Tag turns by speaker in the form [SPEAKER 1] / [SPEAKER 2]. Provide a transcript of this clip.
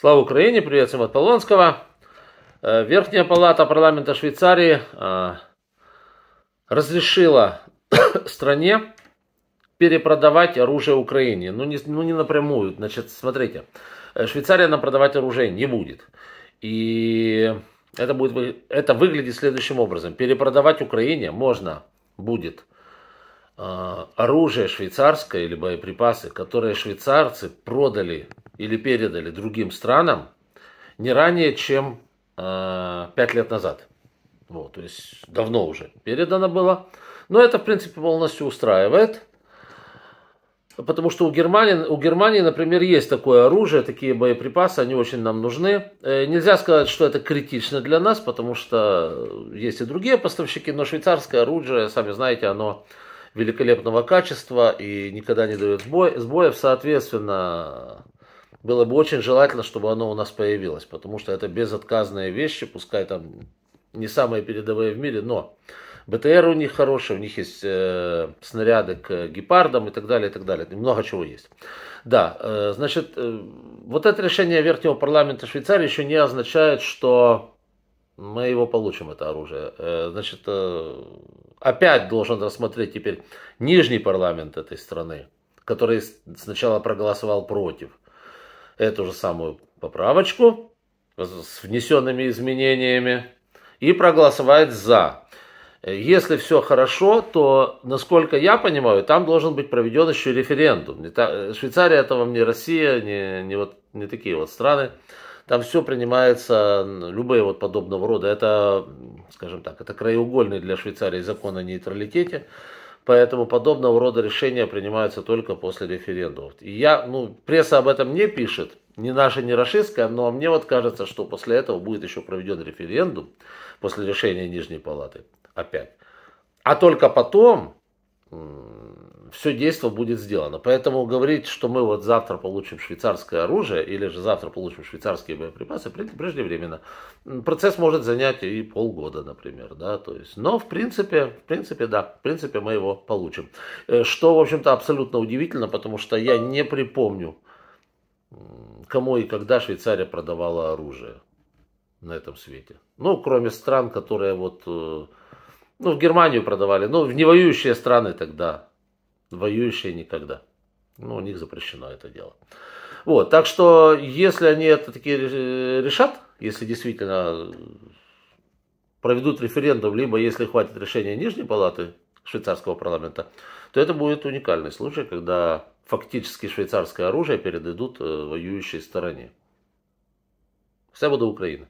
[SPEAKER 1] Слава Украине, привет всем от Полонского. Э, Верхняя палата парламента Швейцарии э, разрешила стране перепродавать оружие Украине. Ну не, ну, не напрямую. Значит, смотрите, э, Швейцария нам продавать оружие не будет. И это, будет, это выглядит следующим образом. Перепродавать Украине можно будет оружие швейцарское или боеприпасы, которые швейцарцы продали или передали другим странам не ранее, чем э, 5 лет назад. Вот, то есть давно уже передано было. Но это, в принципе, полностью устраивает. Потому что у Германии, у Германии, например, есть такое оружие, такие боеприпасы, они очень нам нужны. Э, нельзя сказать, что это критично для нас, потому что есть и другие поставщики, но швейцарское оружие, сами знаете, оно великолепного качества и никогда не дает сбоев. Соответственно, было бы очень желательно, чтобы оно у нас появилось, потому что это безотказные вещи, пускай там не самые передовые в мире, но БТР у них хорошие, у них есть э, снаряды к гепардам и так далее, и так далее. много чего есть. Да, э, значит, э, вот это решение Верхнего парламента Швейцарии еще не означает, что мы его получим, это оружие. Э, значит, э, опять должен рассмотреть теперь нижний парламент этой страны, который сначала проголосовал против эту же самую поправочку с внесенными изменениями и проголосовать за. Если все хорошо, то, насколько я понимаю, там должен быть проведен еще референдум. Швейцария это вам не Россия, не, не, вот, не такие вот страны. Там все принимается, любые вот подобного рода. Это, скажем так, это краеугольный для Швейцарии закон о нейтралитете. Поэтому подобного рода решения принимаются только после референдумов. И я, ну, пресса об этом не пишет, ни наша, ни рашистская, но мне вот кажется, что после этого будет еще проведен референдум, после решения Нижней Палаты, опять. А только потом все действие будет сделано. Поэтому говорить, что мы вот завтра получим швейцарское оружие или же завтра получим швейцарские боеприпасы, преждевременно. Процесс может занять и полгода, например, да, то есть. Но в принципе, в принципе, да, в принципе мы его получим. Э, что, в общем-то, абсолютно удивительно, потому что я не припомню, кому и когда Швейцария продавала оружие на этом свете. Ну, кроме стран, которые вот э, ну, в Германию продавали, ну, в невоюющие страны тогда, воюющие никогда. Ну, у них запрещено это дело. Вот, так что, если они это такие э, решат, если действительно проведут референдум, либо если хватит решения Нижней Палаты швейцарского парламента, то это будет уникальный случай, когда фактически швейцарское оружие передадут э, воюющей стороне. Все буде Україна.